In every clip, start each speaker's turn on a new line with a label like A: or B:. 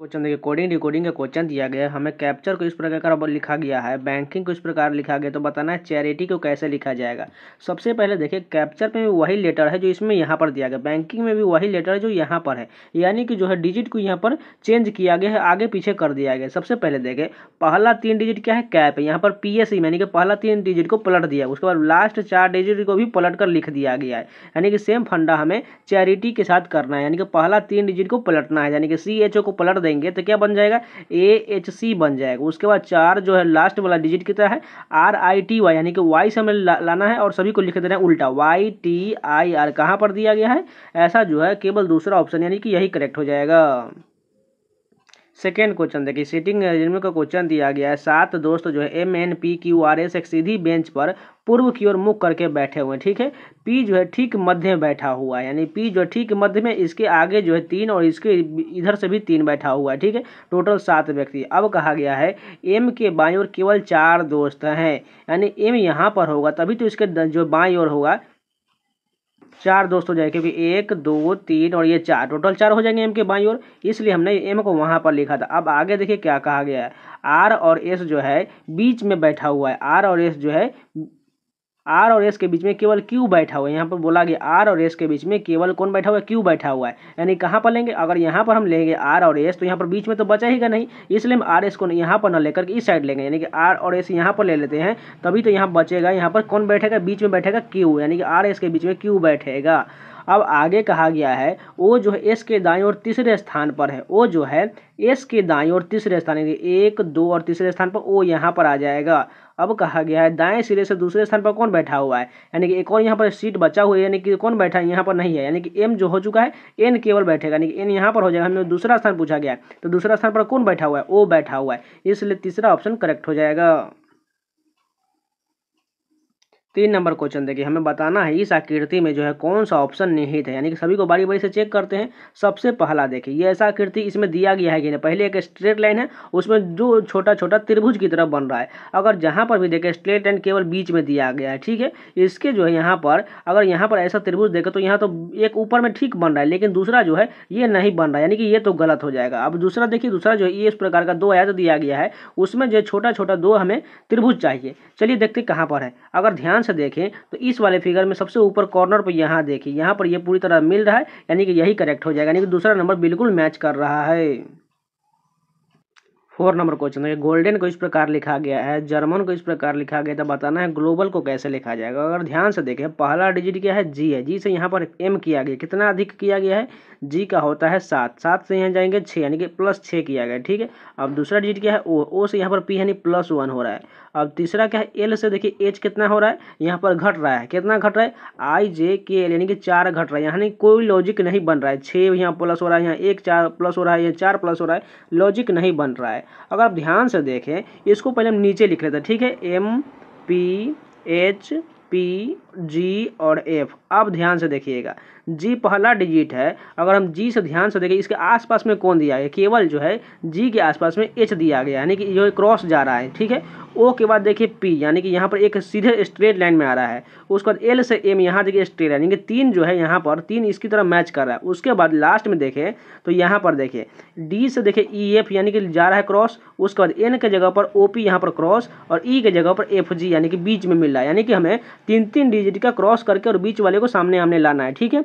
A: question देखिए coding recording का question दिया गया हमें कैप्चर को इस प्रकार का लिखा गया है बैंकिंग को इस प्रकार लिखा गया तो बताना है चैरिटी को कैसे लिखा जाएगा सबसे पहले देखिए कैप्चर में भी वही लेटर है जो इसमें यहाँ पर दिया गया बैंकिंग में भी वही लेटर है जो यहाँ पर है यानी कि जो है डिजिट को यहाँ पर चेंज किया गया है आगे पीछे कर दिया गया सबसे पहले देखे पहला तीन डिजिट क्या है कैप यहाँ पर पी एस e, यानी कि पहला तीन डिजिट को पलट दिया उसके बाद लास्ट चार डिजिट को भी पलट कर लिख दिया गया है यानी कि सेम फंडा हमें चैरिटी के साथ करना है यानी कि पहला तीन डिजिट को पलटना है यानी कि सी एच ओ को पलट देंगे तो क्या बन जाएगा ए एच सी बन जाएगा उसके बाद चार जो है लास्ट वाला डिजिट कितना है आर आई टी वाई यानी कि वाई से हमें ला, लाना है और सभी को लिख देना है उल्टा वाई टी आई आर कहाँ पर दिया गया है ऐसा जो है केवल दूसरा ऑप्शन यानी कि यही करेक्ट हो जाएगा सेकेंड क्वेश्चन देखिए सिटिंग अरेंजमेंट का क्वेश्चन दिया गया है सात दोस्त जो है M N P Q R S एक सीधी बेंच पर पूर्व की ओर मुख करके बैठे हुए हैं ठीक है पी जो है ठीक मध्य में बैठा हुआ है यानी पी जो है ठीक मध्य में इसके आगे जो है तीन और इसके इधर से भी तीन बैठा हुआ है ठीक है टोटल सात व्यक्ति अब कहा गया है एम के बाई और केवल चार दोस्त हैं यानी एम यहाँ पर होगा तभी तो इसके जो बाई और होगा चार दोस्त हो जाए क्योंकि एक दो तीन और ये चार टोटल चार हो जाएंगे एम के बाई और इसलिए हमने एम को वहाँ पर लिखा था अब आगे देखिए क्या कहा गया है आर और एस जो है बीच में बैठा हुआ है आर और एस जो है आर और एस के बीच में केवल क्यू बैठा हुआ है यहाँ पर बोला गया आर और एस के बीच में केवल कौन बैठा हुआ है क्यू बैठा हुआ है यानी कहाँ पर लेंगे अगर यहाँ पर हम लेंगे आर और एस तो यहाँ पर बीच में तो बचा ही नहीं इसलिए हम आर एस को यहाँ पर न लेकर के इस साइड लेंगे यानी कि आर और एस यहाँ पर ले लेते हैं तभी तो यहाँ बचेगा यहाँ पर कौन बैठेगा बीच में बैठेगा क्यू यानी कि आर एस के बीच में क्यू बैठेगा अब आगे कहा गया है वो जो है एस के दाई और तीसरे स्थान पर है वो जो है एस के दाई और तीसरे स्थान यानी एक दो और तीसरे स्थान पर वो यहाँ पर आ जाएगा अब कहा गया है दाएं सिरे से दूसरे स्थान पर कौन बैठा हुआ है यानी कि एक और यहाँ पर सीट बचा हुआ है यानी कि कौन बैठा है यहाँ पर नहीं है यानी कि एम जो हो चुका है एन केवल बैठेगा यानी कि एन यहाँ पर हो जाएगा हमने दूसरा स्थान पूछा गया तो दूसरा स्थान पर कौन बैठा हुआ है ओ बैठा हुआ है इसलिए तीसरा ऑप्शन करेक्ट हो जाएगा तीन नंबर क्वेश्चन देखिए हमें बताना है इस आकृति में जो है कौन सा ऑप्शन निहित है यानी कि सभी को बारी बारी से चेक करते हैं सबसे पहला देखिए ये ऐसा आकृति इसमें दिया गया है कि नहीं पहले एक स्ट्रेट लाइन है उसमें जो छोटा छोटा त्रिभुज की तरफ बन रहा है अगर जहाँ पर भी देखें स्ट्रेट लाइन केवल बीच में दिया गया है ठीक है इसके जो है यहाँ पर अगर यहाँ पर ऐसा त्रिभुज देखें तो यहाँ तो एक ऊपर में ठीक बन रहा है लेकिन दूसरा जो है ये नहीं बन रहा है यानी कि ये तो गलत हो जाएगा अब दूसरा देखिए दूसरा जो है ये इस प्रकार का दो आयात दिया गया है उसमें जो छोटा छोटा दो हमें त्रिभुज चाहिए चलिए देखते कहाँ पर है अगर ध्यान से देखें तो इस वाले फिगर में सबसे ऊपर कॉर्नर पर यहाँ देखिए यहाँ पर ये यह पूरी तरह मिल रहा है यानी कि यही करेक्ट हो जाएगा यानी कि दूसरा नंबर बिल्कुल मैच कर रहा है फोर नंबर क्वेश्चन है गोल्डन को इस प्रकार लिखा गया है जर्मन को इस प्रकार लिखा गया था तो बताना है ग्लोबल को कैसे लिखा जाएगा अगर ध्यान से देखें पहला डिजिट क्या है जी है जी से यहाँ पर एम किया गया कितना अधिक किया गया है जी का होता है सात सात से यहाँ जाएंगे छः यानी कि प्लस छः किया गया ठीक है अब दूसरा डिजिट क्या है ओ ओ से यहाँ पर पी यानी प्लस वन हो रहा है अब तीसरा क्या है एल से देखिए एच कितना हो रहा है यहाँ पर घट रहा है कितना घट रहा है आई जे के एल यानी कि चार घट रहा है यानी कोई लॉजिक नहीं बन रहा है छः यहाँ प्लस हो रहा है यहाँ एक चार प्लस हो रहा है यहाँ चार प्लस हो रहा है लॉजिक नहीं बन रहा है अगर आप ध्यान से देखें इसको पहले हम नीचे लिख लेते हैं ठीक है M P H P G और एफ अब ध्यान से देखिएगा जी पहला डिजिट है अगर हम जी से ध्यान से देखें इसके आसपास में कौन दिया गया केवल जो है जी के आसपास में एच दिया गया यानी कि जो क्रॉस जा रहा है ठीक है ओ के बाद देखिए पी यानी कि यहाँ पर एक सीधे स्ट्रेट लाइन में आ रहा है उसके बाद एल से एम यहाँ देखिए स्ट्रेट यानी कि तीन जो है यहाँ पर तीन इसकी तरह मैच कर रहा है उसके बाद लास्ट में देखें तो यहाँ पर देखिए डी से देखें ई e एफ यानी कि जा रहा है क्रॉस उसके बाद एन के जगह पर ओ पी यहाँ पर क्रॉस और ई e के जगह पर एफ जी यानी कि बीच में मिल रहा है यानी कि हमें तीन तीन डिजिट का क्रॉस करके और बीच वाले को सामने आमने लाना है ठीक है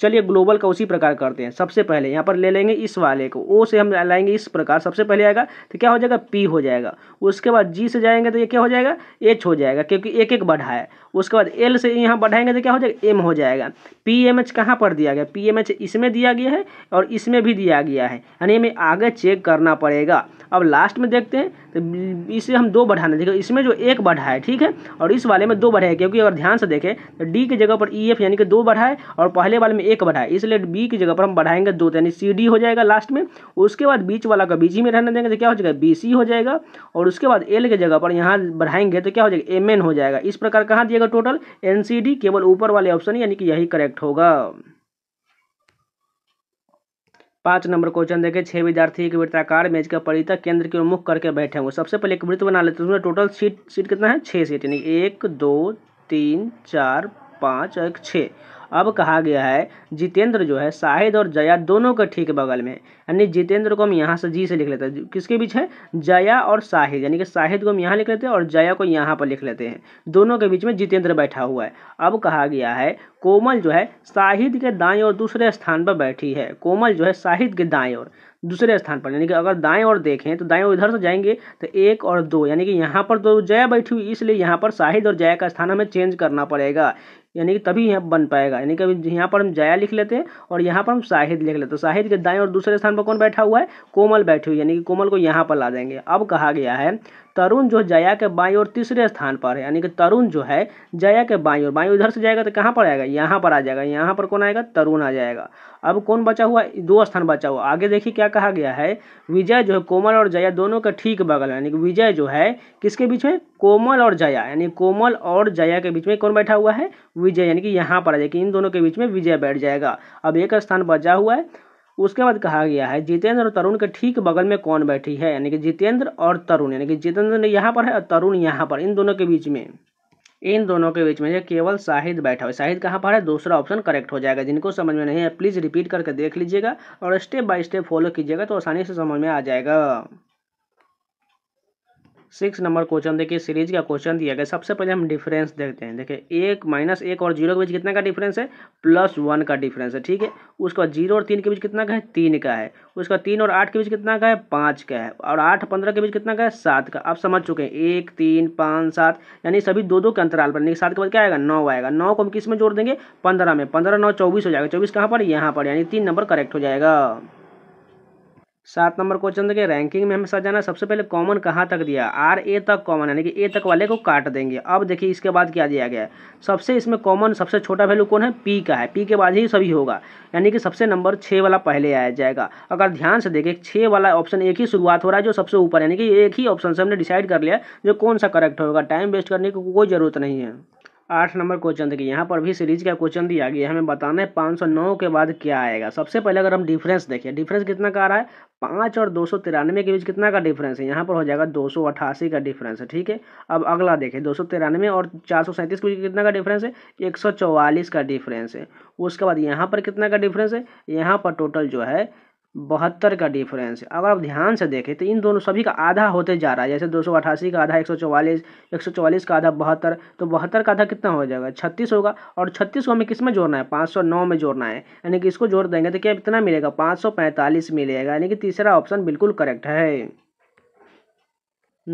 A: चलिए ग्लोबल का उसी प्रकार करते हैं सबसे पहले यहाँ पर ले लेंगे इस वाले को ओ से हम लाएंगे इस प्रकार सबसे पहले आएगा तो क्या हो जाएगा पी हो जाएगा उसके बाद जी से जाएंगे तो ये क्या हो जाएगा एच हो जाएगा क्योंकि एक एक बढ़ा है उसके बाद एल से यहाँ बढ़ाएंगे तो क्या हो जाएगा एम हो जाएगा पी एम एच कहाँ पर दिया गया पी एम एच इसमें दिया गया है और इसमें भी दिया गया है यानी हमें आगे चेक करना पड़ेगा अब लास्ट में देखते हैं तो इसे हम दो बढ़ाना देखिए इसमें जो एक बढ़ा है ठीक है और इस वाले में दो बढ़ा है क्योंकि अगर ध्यान से देखें तो डी की जगह पर ई e एफ यानी कि दो बढ़ा है और पहले वाले में एक बढ़ाए इसलिए बी की जगह पर हम बढ़ाएंगे दो यानी सी डी हो जाएगा लास्ट में उसके बाद बीच वाला का बीच ही में रहने देंगे तो क्या हो जाएगा बी सी हो जाएगा और उसके बाद एल की जगह पर यहाँ बढ़ाएंगे तो क्या हो जाएगा एम एन हो जाएगा इस प्रकार कहाँ दिएगा टोटल एन सी डी केवल ऊपर वाले ऑप्शन यानी कि यही करेक्ट होगा पाँच नंबर क्वेश्चन देखें छह विद्यार्थी एक वृत्ताकार मेज का परिता केंद्र की मुख करके बैठे हुए सबसे पहले एक वृत्त बना लेते हैं उसमें टोटल सीट सीट कितना है छः सीट यानी एक दो तीन चार पाँच और एक छः अब कहा गया है जितेंद्र जो है शाहिद और जया दोनों के ठीक बगल में यानी जितेंद्र को हम यहाँ से जी से लिख लेते हैं किसके बीच है जया और शाहिद यानी कि शाहिद को हम यहाँ लिख लेते हैं और जया को यहाँ पर लिख लेते हैं दोनों के बीच में जितेंद्र बैठा हुआ है अब कहा गया है कोमल जो है शाहिद के दाएं और दूसरे स्थान पर बैठी है कोमल जो है शाहिद के दाएँ और दूसरे स्थान पर यानी कि अगर दाएं और देखें तो दाएं और इधर से जाएंगे तो एक और दो यानी कि यहाँ पर तो जया बैठी हुई इसलिए यहाँ पर शाहिद और जया का स्थान हमें चेंज करना पड़ेगा यानी कि तभी यहाँ बन पाएगा यानी कि यहाँ पर हम जया लिख लेते हैं और यहाँ पर हम शाहिद लिख लेते हैं शाहिद तो के दाएं और दूसरे स्थान पर कौन बैठा हुआ है कोमल बैठी हुई यानी कि कोमल को यहाँ पर ला देंगे अब कहा गया है तरुण जो जया के बाई और तीसरे स्थान पर है यानी कि तरुण जो है जया के बाई और बाई उधर से जाएगा तो कहाँ पर आएगा यहाँ पर आ जाएगा यहाँ पर कौन आएगा तरुण आ जाएगा अब कौन बचा हुआ दो स्थान बचा हुआ आगे देखिए क्या कहा गया है विजय जो है कोमल और जया दोनों के ठीक बगल यानी कि विजय जो है किसके बीच में कोमल और जया यानी कोमल और जया के बीच में कौन बैठा हुआ है विजय यानी कि यहाँ पर आ जाएगी इन दोनों के बीच में विजय बैठ जाएगा अब एक स्थान बचा हुआ है उसके बाद कहा गया है जितेंद्र और तरुण के ठीक बगल में कौन बैठी है यानी कि जितेंद्र और तरुण यानी कि जितेंद्र यहाँ पर है और तरुण यहाँ पर इन दोनों के बीच में इन दोनों के बीच में केवल शाहिद बैठा हुआ शाहिद कहाँ पर है दूसरा ऑप्शन करेक्ट हो जाएगा जिनको समझ में नहीं है प्लीज़ रिपीट करके देख लीजिएगा और स्टेप बाय स्टेप फॉलो कीजिएगा तो आसानी से समझ में आ जाएगा सिक्स नंबर क्वेश्चन देखिए सीरीज का क्वेश्चन दिया गया सबसे पहले हम डिफरेंस देखते हैं देखिए एक माइनस एक और जीरो के बीच कितना का डिफरेंस है प्लस वन का डिफरेंस है ठीक है उसके बाद जीरो और तीन के बीच कितना का है तीन का है उसका तीन और आठ के बीच कितना का है पाँच का है और आठ पंद्रह के बीच कितना का है सात का आप समझ चुके हैं एक तीन पाँच सात यानी सभी दो दो के अंतराल पर यानी सात के बाद क्या आएगा नौ आएगा नौ को हम किस में जोड़ देंगे पंद्रह में पंद्रह नौ चौबीस हो जाएगा चौबीस कहाँ पर यहाँ पर यानी तीन नंबर करेक्ट हो जाएगा सात नंबर क्वेश्चन देखिए रैंकिंग में हमें सजाना सबसे पहले कॉमन कहाँ तक दिया आर ए तक कॉमन यानी कि ए तक वाले को काट देंगे अब देखिए इसके बाद क्या दिया गया है सबसे इसमें कॉमन सबसे छोटा वैल्यू कौन है पी का है पी के बाद ही सभी होगा यानी कि सबसे नंबर छः वाला पहले आया जाएगा अगर ध्यान से देखें छः वाला ऑप्शन एक ही शुरुआत हो रहा है जो सबसे ऊपर यानी कि एक ही ऑप्शन से हमने डिसाइड कर लिया जो कौन सा करेक्ट होगा टाइम वेस्ट करने की कोई जरूरत नहीं है आठ नंबर क्वेश्चन देखिए यहाँ पर भी सीरीज का क्वेश्चन दिया गया हमें बताना है पाँच सौ नौ के बाद क्या आएगा सबसे पहले अगर हम डिफरेंस देखें डिफरेंस कितना का आ रहा है पाँच और दो सौ तिरानवे के बीच कितना का डिफरेंस है यहाँ पर हो जाएगा दो सौ अठासी का डिफरेंस है ठीक है अब अगला देखें दो सौ तिरानवे और चार सौ सैंतीस के बीच कितना का डिफरेंस है एक सौ चौवालीस का डिफरेंस है उसके बाद यहाँ पर कितना का डिफरेंस है यहाँ पर टोटल जो है बहत्तर का डिफरेंस है अगर आप ध्यान से देखें तो इन दोनों सभी का आधा होते जा रहा है जैसे दो सौ अठासी का आधा एक सौ चौवालीस एक सौ चौवालीस का आधा बहत्तर तो बहत्तर का आधा कितना हो जाएगा छत्तीस होगा और छत्तीस को हमें किस में जोड़ना है पाँच सौ नौ में जोड़ना है यानी कि इसको जोड़ देंगे तो क्या कितना मिलेगा पाँच सौ पैंतालीस मिलेगा यानी कि तीसरा ऑप्शन बिल्कुल करेक्ट है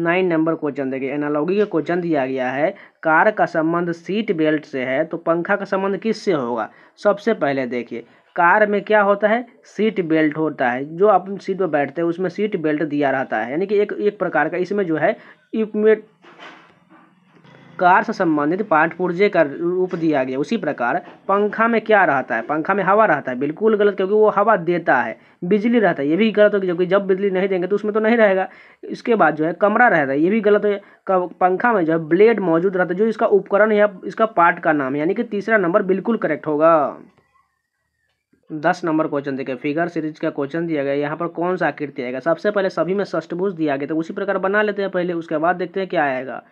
A: नाइन नंबर क्वेश्चन देखिए एनालॉगी का क्वेश्चन दिया गया है कार का संबंध सीट बेल्ट से है तो पंखा का संबंध किस से होगा सबसे पहले देखिए कार में क्या होता है सीट बेल्ट होता है जो आप सीट पर बैठते हैं उसमें सीट बेल्ट दिया रहता है यानी कि एक एक प्रकार का इसमें जो है इक्विपमेंट कार से संबंधित पाठ पुर्जे का रूप दिया गया उसी प्रकार पंखा में क्या रहता है पंखा में हवा रहता है बिल्कुल गलत क्योंकि वो हवा देता है बिजली रहता है ये भी गलत हो क्योंकि जब बिजली नहीं देंगे तो उसमें तो नहीं रहेगा इसके बाद जो है कमरा रहता है ये भी गलत हो पंखा में जो है ब्लेड मौजूद रहता है जो इसका उपकरण या इसका पार्ट का नाम है यानी कि तीसरा नंबर बिल्कुल करेक्ट होगा दस नंबर क्वेश्चन देखिए फिगर सीरीज का क्वेश्चन दिया गया यहाँ पर कौन सा आकृति आएगा सबसे पहले सभी में सष्टभुज दिया गया तो उसी प्रकार बना लेते हैं पहले उसके बाद देखते हैं क्या आएगा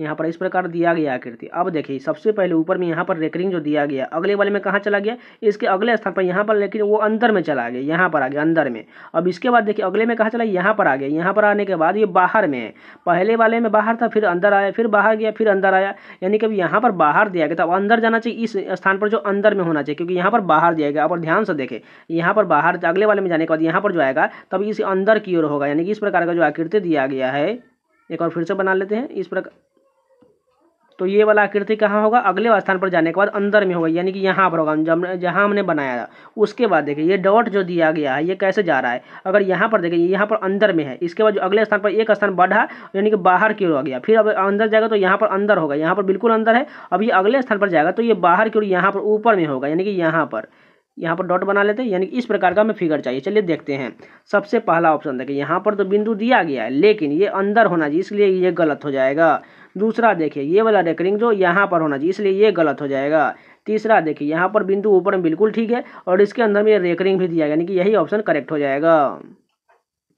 A: यहाँ पर इस प्रकार दिया गया आकृति अब देखिए सबसे पहले ऊपर में यहाँ पर रेकरिंग जो दिया गया अगले वाले में कहाँ चला गया इसके अगले स्थान पर यहाँ पर लेकिन वो अंदर में चला गया यहाँ पर आ गया अंदर में अब इसके बाद देखिए अगले में कहाँ चला यहाँ पर आ गया यहाँ पर आने के बाद ये बाहर में है पहले वाले में बाहर था फिर अंदर आया फिर बाहर गया फिर अंदर आया यानी कि अब यहाँ पर बाहर दिया गया तो अंदर जाना चाहिए इस स्थान पर जो अंदर में होना चाहिए क्योंकि यहाँ पर बाहर दिया गया अब ध्यान से देखें यहाँ पर बाहर अगले वाले में जाने के बाद यहाँ पर जो आएगा तब इस अंदर की ओर होगा यानी कि इस प्रकार का जो आकृति दिया गया है एक और फिर से बना लेते हैं इस प्रकार तो ये वाला आकृति कहाँ होगा अगले स्थान पर जाने के बाद अंदर में होगा यानी कि यहाँ पर होगा जब जहाँ हमने बनाया था उसके बाद देखिए ये डॉट जो दिया गया है ये कैसे जा रहा है अगर यहाँ पर देखिए यहाँ पर अंदर में है इसके बाद जो अगले स्थान पर एक स्थान बढ़ा यानी कि बाहर की ओर आ गया फिर अब अंदर जाएगा तो यहाँ पर अंदर होगा यहाँ पर बिल्कुल अंदर है अब ये अगले स्थान पर जाएगा तो ये बाहर की ओर यहाँ पर ऊपर में होगा यानी कि यहाँ पर यहाँ पर डॉट बना लेते हैं यानी कि इस प्रकार का हमें फिगर चाहिए चलिए देखते हैं सबसे पहला ऑप्शन देखिए यहाँ पर तो बिंदु दिया गया है लेकिन ये अंदर होना चाहिए इसलिए ये गलत हो जाएगा दूसरा देखिए ये वाला रेकरिंग जो यहाँ पर होना चाहिए इसलिए ये गलत हो जाएगा तीसरा देखिए यहाँ पर बिंदु ऊपर में बिल्कुल ठीक है और इसके अंदर में रेकरिंग भी दिया यानी कि यही ऑप्शन करेक्ट हो जाएगा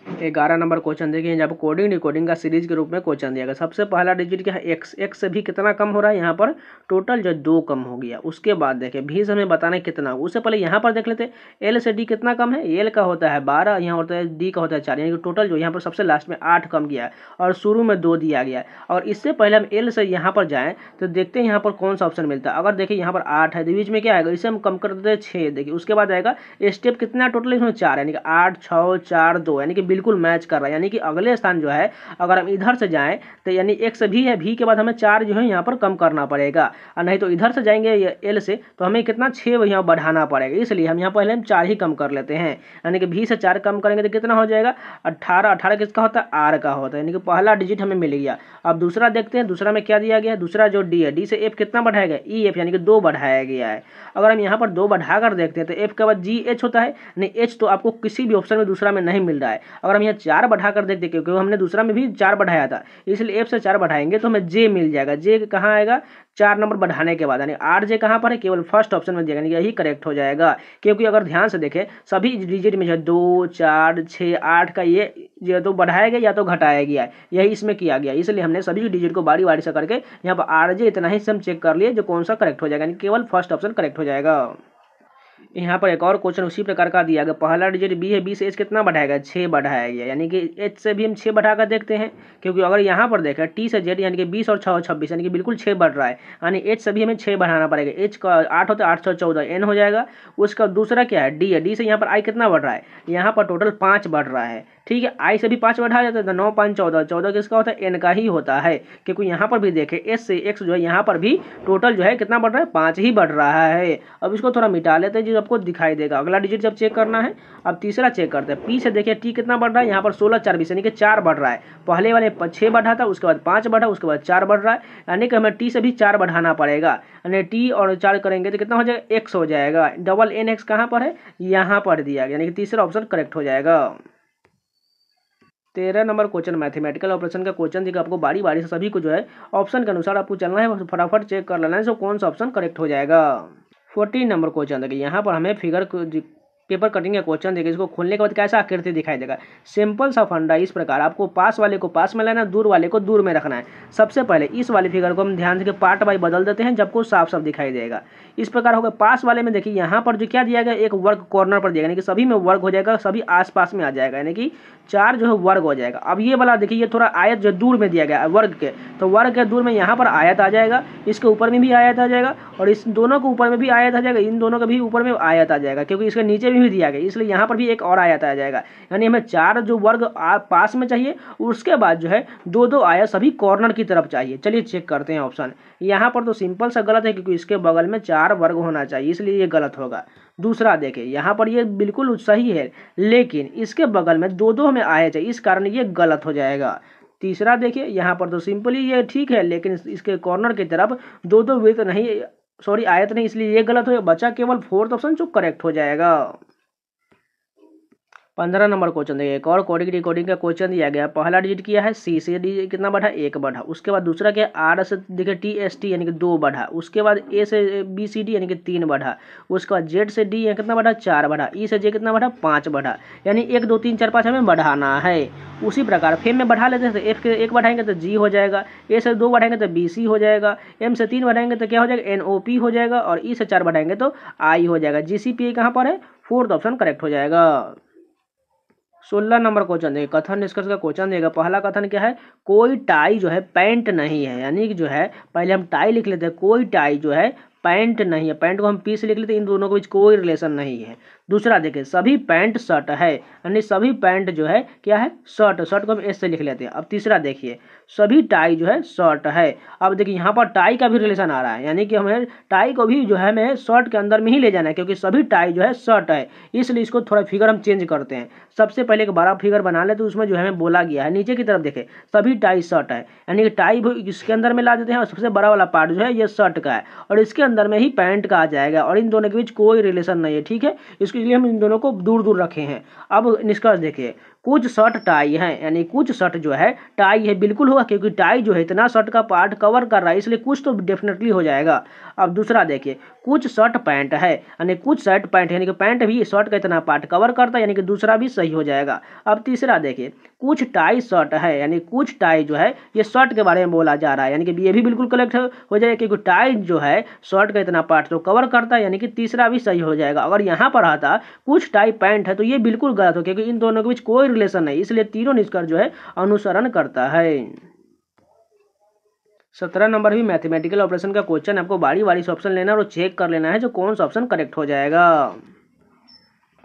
A: ग्यारह नंबर क्वेश्चन देखिए जब कोडिंग रिकोडिंग का सीरीज के रूप में क्वेश्चन दिया गया सबसे पहला डिजिट क्या है एक्स एक्स से भी कितना कम हो रहा है यहाँ पर टोटल जो दो कम हो गया उसके बाद देखें भी से हमें बताना कितना होगा उससे पहले यहाँ पर देख लेते एल से डी कितना कम है एल का होता है बारह यहाँ होता है डी का होता है चार यानी कि टोटल जो यहाँ पर सबसे लास्ट में आठ कम गया है और शुरू में दो दिया गया है और इससे पहले हम एल से यहाँ पर जाएँ तो देखते हैं यहाँ पर कौन सा ऑप्शन मिलता है अगर देखिए यहाँ पर आठ है तो बीच में क्या आएगा इसे हम कम कर देते हैं छः देखिए उसके बाद आएगा स्टेप कितना टोटल इसमें चार यानी कि आठ छः चार दो यानी कि बिल्कुल मैच कर रहा है यानी कि अगले स्थान जो है अगर हम इधर से जाएं तो यानी एक से भी है भी के बाद हमें चार जो है यहाँ पर कम करना पड़ेगा और नहीं तो इधर से जाएंगे एल से तो हमें कितना छः यहाँ बढ़ाना पड़ेगा इसलिए हम यहाँ पहले हम चार ही कम कर लेते हैं यानी कि भी से चार कम करेंगे तो कितना हो जाएगा अट्ठारह अट्ठारह किसका होता है आर का होता है यानी कि पहला डिजिट हमें मिल गया अब दूसरा देखते हैं दूसरा में क्या दिया गया दूसरा जो डी है डी से एफ कितना बढ़ाया गया ई e, एफ यानी कि दो बढ़ाया गया है अगर हम यहाँ पर दो बढ़ाकर देखते हैं तो एफ के बाद जी एच होता है नहीं एच तो आपको किसी भी ऑप्शन में दूसरा में नहीं मिल रहा है अगर हम यहाँ चार बढ़ा कर देते क्योंकि हमने दूसरा में भी चार बढ़ाया था इसलिए एफ से चार बढ़ाएंगे तो हमें जे मिल जाएगा जे कहाँ आएगा चार नंबर बढ़ाने के बाद यानी आर जे कहाँ पर है केवल फर्स्ट ऑप्शन में देगा यही करेक्ट हो जाएगा क्योंकि अगर ध्यान से देखें सभी डिजिट में जो है दो चार छः आठ का ये या तो बढ़ाया गया या तो घटाया गया यही इसमें किया गया इसलिए हमने सभी डिजिट को बारी बारी से करके यहाँ पर आर जे इतना ही से हम चेक कर लिए जो कौन सा करेक्ट हो जाएगा यानी केवल फर्स्ट ऑप्शन करेक्ट हो जाएगा यहाँ पर एक और क्वेश्चन उसी प्रकार का दिया गया पहला डिजिट बी है बी से एच कितना बढ़ाया गया छः बढ़ाया गया यानी कि एच से भी हम छः बढ़ाकर देखते हैं क्योंकि अगर यहाँ पर देखें टी से जेड यानी कि बीस और छः और छब्बीस यानी कि बिल्कुल छः बढ़ रहा है यानी एच से भी हमें छः बढ़ाना पड़ेगा एच का आठ होता है आठ सौ चौदह एन हो जाएगा उसका दूसरा क्या है डी है डी से यहाँ पर आई कितना बढ़ रहा है यहाँ पर टोटल पाँच बढ़ रहा है ठीक है आई से भी पाँच बढ़ा जाता है तो नौ पाँच चौदह चौदह किसका होता है एन का ही होता है क्योंकि यहाँ पर भी देखें एस से एक्स जो है यहाँ पर भी टोटल जो है कितना बढ़ रहा है पाँच ही बढ़ रहा है अब इसको थोड़ा मिटा लेते हैं जो आपको दिखाई देगा अगला डिजिट जब चेक करना है अब तीसरा चेक करते हैं पी से देखिए टी कितना बढ़ रहा है यहाँ पर सोलह चार बीस यानी कि चार बढ़ रहा है पहले वाले छः बढ़ा था उसके बाद पाँच बढ़ा उसके बाद चार बढ़ रहा है यानी कि हमें टी से भी चार बढ़ाना पड़ेगा यानी टी और चार करेंगे तो कितना हो जाएगा एक्स हो जाएगा डबल एन एक्स कहाँ पर है यहाँ पर दिया गया यानी कि तीसरा ऑप्शन करेक्ट हो जाएगा तेरह नंबर क्वेश्चन मैथमेटिकल ऑपरेशन का क्वेश्चन देखिए आपको बारी बारी से सभी को जो है ऑप्शन के अनुसार आपको चलना है फटाफट चेक कर लेना है सो कौन सा ऑप्शन करेक्ट हो जाएगा फोर्टीन नंबर क्वेश्चन देखिए यहाँ पर हमें फिगर पेपर कटिंग का क्वेश्चन देखिए इसको खोलने के बाद कैसा आकृति दिखाई देगा सिंपल सा फंडा इस प्रकार आपको पास वाले को पास में लेना दूर वाले को दूर में रखना है सबसे पहले इस वाले फिगर को हम ध्यान से पार्ट बाई बदल देते हैं जबको साफ साफ दिखाई देगा इस प्रकार होगा पास वाले में देखिए यहाँ पर जो क्या दिया गया एक वर्ग कॉर्नर पर दिया यानी कि सभी में वर्ग हो जाएगा सभी आस में आ जाएगा यानी कि चार जो है वर्ग हो जाएगा अब ये वाला देखिए ये थोड़ा आयत जो दूर में दिया गया है वर्ग के तो वर्ग के दूर में यहाँ पर आयत आ जाएगा इसके ऊपर में भी आयत आ जाएगा और इस दोनों के ऊपर में भी आयत आ जाएगा इन दोनों के भी ऊपर में आयत आ जाएगा क्योंकि इसके नीचे में भी दिया गया इसलिए यहाँ पर भी एक और आयत आ जाएगा यानी हमें चार जो वर्ग पास में चाहिए उसके बाद जो है दो दो आयत सभी कॉर्नर की तरफ चाहिए चलिए चेक करते हैं ऑप्शन यहाँ पर तो सिंपल सा गलत है क्योंकि इसके बगल में चार वर्ग होना चाहिए इसलिए ये गलत होगा दूसरा देखें यहाँ पर ये बिल्कुल सही है लेकिन इसके बगल में दो दो हमें आया चाहिए इस कारण ये गलत हो जाएगा तीसरा देखिए यहाँ पर तो सिंपली ये ठीक है लेकिन इसके कॉर्नर की तरफ दो दो वृत्त नहीं सॉरी आयत नहीं इसलिए ये गलत हो बचा केवल फोर्थ ऑप्शन जो करेक्ट हो जाएगा पंद्रह नंबर क्वेश्चन देखिए एक और कोडिंग रिकॉर्डिंग का क्वेश्चन दिया गया पहला डिजिट किया है सी से डिजिट कितना बढ़ा एक बढ़ा उसके बाद दूसरा क्या आर से देखिए टी एस टी यानी कि दो बढ़ा उसके बाद ए से बी सी डी यानी कि तीन बढ़ा उसके बाद जेड से डी कितना बढ़ा चार बढ़ा ई e से जे कितना बढ़ा पाँच बढ़ा यानी एक दो तीन चार पाँच हमें बढ़ाना है उसी प्रकार फेम में बढ़ा लेते हैं तो एफ के एक बढ़ाएंगे तो जी हो जाएगा ए से दो बढ़ाएंगे तो बी सी हो जाएगा एम से तीन बढ़ाएंगे तो क्या हो जाएगा एन ओ पी हो जाएगा और ई e से चार बढ़ाएंगे तो आई हो जाएगा जी सी पी कहाँ पर है फोर्थ ऑप्शन करेक्ट हो जाएगा सोलह नंबर क्वेश्चन देंगे कथन निष्कर्ष का क्वेश्चन देगा पहला कथन क्या है कोई टाई जो है पैंट नहीं है यानी कि जो है पहले हम टाई लिख लेते हैं कोई टाई जो है पैंट नहीं है पैंट को हम पीस लिख लेते हैं इन दोनों के बीच कोई रिलेशन नहीं है दूसरा देखें सभी पैंट शर्ट है यानी सभी पैंट जो है क्या है शर्ट शर्ट को हम एस से लिख लेते हैं अब तीसरा देखिए सभी टाई जो है शर्ट है अब देखिए यहाँ पर टाई का भी रिलेशन आ रहा है यानी कि हमें टाई को भी जो है हमें शर्ट के अंदर में ही ले जाना है क्योंकि सभी टाई जो है शर्ट है इसलिए इसको थोड़ा फिगर हम चेंज करते हैं सबसे पहले एक बड़ा फिगर बना लेते तो उसमें जो है हमें बोला गया है नीचे की तरफ देखें सभी टाई शर्ट है यानी कि टाई इसके अंदर में ला देते हैं और सबसे बड़ा वाला पार्ट जो है ये शर्ट का है और इसके अंदर में ही पैंट का आ जाएगा और इन दोनों के बीच कोई रिलेशन नहीं है ठीक है इसको लिए हम इन दोनों को दूर दूर रखे हैं अब निष्कर्ष देखिए कुछ शर्ट टाई हैं यानी कुछ शर्ट जो है टाई है बिल्कुल होगा क्योंकि टाई जो है इतना शर्ट का पार्ट कवर कर रहा है इसलिए कुछ तो डेफिनेटली हो जाएगा अब दूसरा देखिए कुछ शर्ट पैंट है यानी कुछ शर्ट पैंट यानी कि पैंट भी शर्ट का इतना पार्ट कवर करता है यानी कि दूसरा भी सही हो जाएगा अब तीसरा देखिए कुछ टाई शर्ट है यानी कुछ टाई जो है ये शर्ट के बारे में बोला जा रहा है यानी कि ये भी बिल्कुल कलेक्ट हो जाएगा क्योंकि टाई जो है शर्ट का इतना पार्ट तो कवर करता है यानी कि तीसरा भी सही हो जाएगा अगर यहाँ पर आता कुछ टाई पैंट है तो ये बिल्कुल गलत हो क्योंकि इन दोनों के बीच कोई रिलेशन नहीं इसलिए तीनों निष्कर्ष जो है अनुसरण करता है सत्रह नंबर भी मैथमेटिकल ऑपरेशन का क्वेश्चन आपको बारी बारी से ऑप्शन लेना है और चेक कर लेना है जो कौन सा ऑप्शन करेक्ट हो जाएगा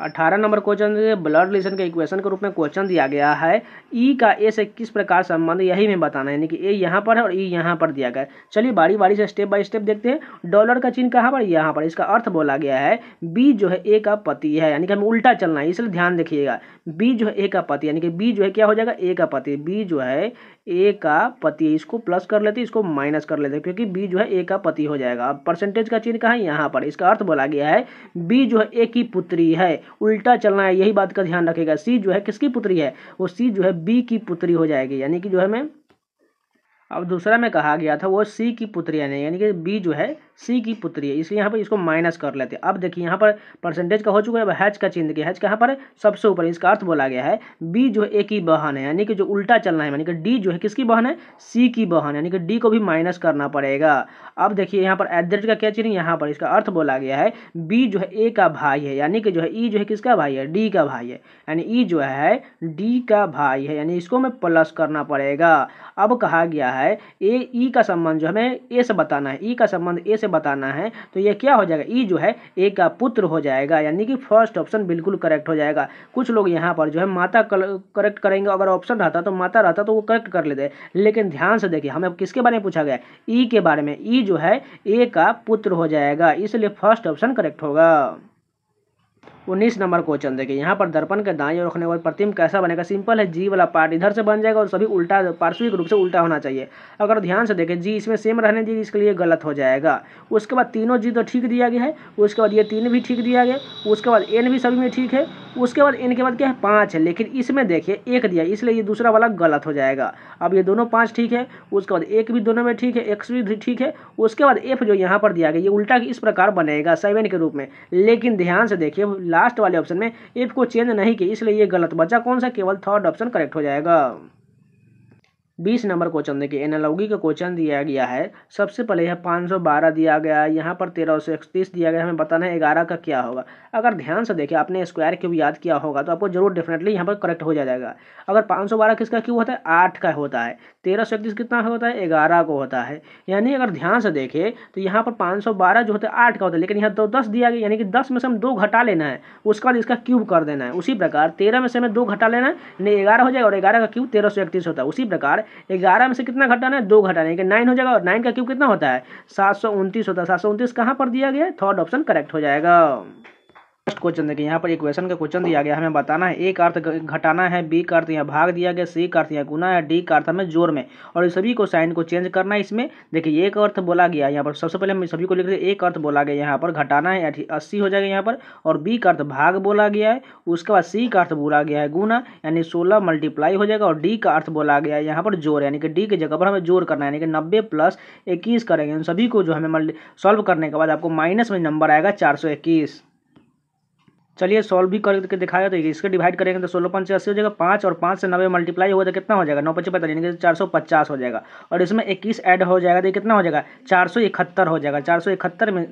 A: अठारह नंबर क्वेश्चन ब्लड रिलेशन के इक्वेशन के रूप में क्वेश्चन दिया गया है ई e का ए से किस प्रकार संबंध यही में बताना है यानी कि ए यहाँ पर है और ई e यहाँ पर दिया गया है चलिए बारी बारी से स्टेप बाय स्टेप देखते हैं डॉलर का चिन्ह कहाँ पर यहाँ पर इसका अर्थ बोला गया है बी जो है ए का पति है यानी कि हमें उल्टा चलना है इसलिए ध्यान देखिएगा बी जो है ए का पति यानी कि बी जो है क्या हो जाएगा ए का पति बी जो है ए का पति इसको प्लस कर लेते इसको माइनस कर लेते क्योंकि बी जो है ए का पति हो जाएगा अब परसेंटेज का चिन्ह कहाँ है यहाँ पर इसका अर्थ बोला गया है बी जो है ए की पुत्री है उल्टा चलना है यही बात का ध्यान रखेगा सी जो है किसकी पुत्री है वो सी जो है बी की पुत्री हो जाएगी यानी कि जो है मैं अब दूसरा में कहा गया था वो सी की पुत्री है यानी कि बी जो है सी की पुत्री है इसलिए यहाँ पर इसको माइनस कर लेते हैं अब देखिए यहाँ पर परसेंटेज का हो चुका है अब हैच का चिन्ह के हैच कहाँ पर है सबसे ऊपर इसका अर्थ बोला गया है बी जो है ए की बहन है यानी कि जो उल्टा चलना है यानी कि डी जो है किसकी बहन है सी की बहन यानी कि डी को भी माइनस करना पड़ेगा अब देखिए यहाँ पर एट का क्या चिन्ह यहाँ पर इसका अर्थ बोला गया है बी जो है ए का भाई है यानी कि जो है ई e जो है किसका भाई है डी का भाई है यानी ई e जो है डी का भाई है यानी इसको हमें प्लस करना पड़ेगा अब कहा गया है है ए ई का संबंध जो हमें ए से बताना है ई का संबंध ए से बताना है तो ये क्या हो जाएगा ई जो है ए का पुत्र हो जाएगा यानी कि फर्स्ट ऑप्शन बिल्कुल करेक्ट हो जाएगा कुछ लोग यहाँ पर जो है माता करेक्ट करेंगे अगर ऑप्शन रहता तो माता रहता तो वो करेक्ट कर लेते लेकिन ध्यान से देखिए हमें किसके बारे में पूछा गया ई के बारे में ई जो है ए का पुत्र हो जाएगा इसलिए फर्स्ट ऑप्शन करेक्ट होगा उन्नीस नंबर क्वेश्चन देखिए यहाँ पर दर्पण के दाएं और रखने वाले प्रतिम कैसा बनेगा सिंपल है जी वाला पार्ट इधर से बन जाएगा और सभी उल्टा पार्श्विक रूप से उल्टा होना चाहिए अगर ध्यान से देखें जी इसमें सेम रहने दीजिए इसके लिए गलत हो जाएगा उसके बाद तीनों जी तो ठीक दिया गया है उसके बाद ये तीन भी ठीक दिया गया उसके बाद एन भी सभी में ठीक है उसके बाद एन के बाद क्या है पाँच है लेकिन इसमें देखिए एक दिया इसलिए ये दूसरा वाला गलत हो जाएगा अब ये दोनों पाँच ठीक है उसके बाद एक भी दोनों में ठीक है एक्स भी ठीक है उसके बाद एफ जो यहाँ पर दिया गया ये उल्टा इस प्रकार बनेगा सेवन के रूप में लेकिन ध्यान से देखिए लास्ट वाले ऑप्शन में इफ को चेंज नहीं की इसलिए ये गलत बचा कौन सा केवल थर्ड ऑप्शन करेक्ट हो जाएगा बीस नंबर क्वेश्चन देखिए एनालॉगी का क्वेश्चन दिया गया है सबसे पहले यह पाँच सौ बारह दिया गया है यहाँ पर तेरह सौ इकतीस दिया गया हमें बताना है ग्यारह का क्या होगा अगर ध्यान से देखिए आपने स्क्वायर क्यूब याद किया होगा तो आपको जरूर डेफिनेटली यहाँ पर करेक्ट हो जाएगा अगर पाँच सौ बारह किसका क्यूब होता है आठ का होता है तेरह सौ इकतीस कितना होता है ग्यारह को होता है यानी अगर ध्यान से देखें तो यहाँ पर पाँच सौ बारह जो होता है आठ का होता है लेकिन यहाँ दो दस दिया गया यानी कि दस में से हम दो घटा लेना है उसके बाद इसका क्यूब कर देना है उसी प्रकार तेरह में से हमें दो घटा लेना है नहीं ग्यारह हो जाएगा और ग्यारह का क्यूब तेरह सौ इकतीस होता है उसी प्रकार ग्यारह में से कितना घटाना है दो घटाना है नाइन हो जाएगा और नाइन का क्यूब कितना होता है सात सौ उनतीस होता है सात सौ उनतीस कहाँ पर दिया गया है थर्ड ऑप्शन करेक्ट हो जाएगा नेक्स्ट क्वेश्चन देखिए यहाँ पर इक्वेशन का क्वेश्चन दिया गया हमें बताना है ए का अर्थ घटाना है बी का अर्थ यहाँ भाग दिया गया सी का अर्थ यहाँ गुना है डी का अर्थ हमें जोर में और सभी को साइन को चेंज करना है इसमें देखिए एक अर्थ बोला गया यहाँ पर सबसे पहले हम सभी को लिख रहे एक अर्थ बोला गया यहाँ पर घटाना है अस्सी हो जाएगा यहाँ पर और बी का अर्थ भाग बोला गया है उसके बाद सी का अर्थ बोला गया है गुना यानी सोलह मल्टीप्लाई हो जाएगा और डी का अर्थ बोला गया है यहाँ पर जोर यानी कि डी की जगह पर हमें जोर करना है यानी कि नब्बे प्लस इक्कीस करेंगे उन सभी को जो हमें सॉल्व करने के बाद आपको माइनस में नंबर आएगा चार सौ इक्कीस चलिए सॉल्व भी करके दिखाया तो इसके डिवाइड करेंगे तो सोलह पंच अस्सी हो जाएगा पाँच और पाँच से नब्बे मल्टीप्लाई होगा तो कितना हो जाएगा नौ पच्चीस पैंतालीस यानी कि चार सौ पचास हो जाएगा और इसमें इक्कीस ऐड हो जाएगा तो कितना हो जाएगा चार सौ इकहत्तर हो जाएगा चार सौ इकहत्तर में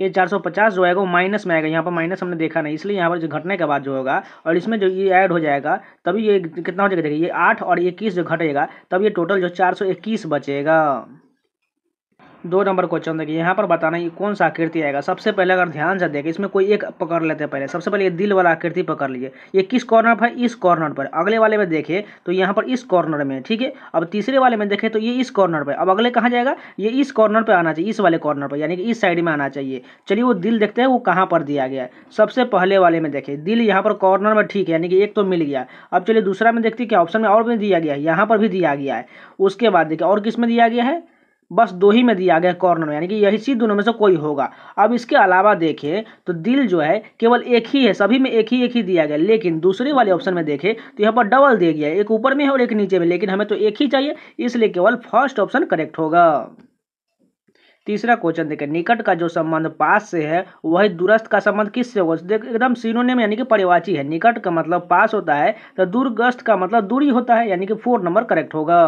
A: ये चार सौ पचास जो आएगा वो माइनस में आएगा यहाँ पर माइनस हमने देखा नहीं इसलिए यहाँ पर जो घटने के बाद जो होगा और इसमें जो ये ऐड हो जाएगा तभी ये कितना हो जाएगा देखिए ये आठ और इक्कीस जो घटेगा तब ये टोटल जो चार सौ इक्कीस बचेगा दो नंबर क्वेश्चन देखिए यहाँ पर बताना ये कौन सा आकृति आएगा सबसे पहले अगर ध्यान से देखें इसमें कोई एक पकड़ लेते हैं पहले सबसे पहले ये दिल वाला आकृति पकड़ लीजिए ये किस कॉर्नर पर इस कॉर्नर पर अगले वाले में देखें तो यहाँ पर इस कॉर्नर में ठीक है अब तीसरे वाले में देखें तो ये इस कॉर्नर पर अब अगले कहाँ जाएगा ये इस कॉर्नर पर आना चाहिए इस वाले कॉर्नर पर यानी कि इस साइड में आना चाहिए चलिए वो दिल देखते हैं वो कहाँ पर दिया गया है सबसे पहले वाले में देखें दिल यहाँ पर कॉर्नर में ठीक है यानी कि एक तो मिल गया अब चलिए दूसरा में देखते क्या ऑप्शन में और भी दिया गया है यहाँ पर भी दिया गया है उसके बाद देखिए और किस में दिया गया है बस दो ही में दिया गया कॉर्नर में यानी कि यही सी दोनों में से कोई होगा अब इसके अलावा देखें तो दिल जो है केवल एक ही है सभी में एक ही एक ही दिया गया लेकिन दूसरे वाले ऑप्शन में देखें तो यहाँ पर डबल दिया गया एक ऊपर में है और एक नीचे में लेकिन हमें तो एक ही चाहिए इसलिए केवल फर्स्ट ऑप्शन करेक्ट होगा तीसरा क्वेश्चन देखें निकट का जो संबंध पास से है वही दूरस्थ का संबंध किस से होगा तो देख एकदम सीनोनिम यानी कि परिवाची है निकट का मतलब पास होता है तो दूरगस्त का मतलब दूरी होता है यानी कि फोर नंबर करेक्ट होगा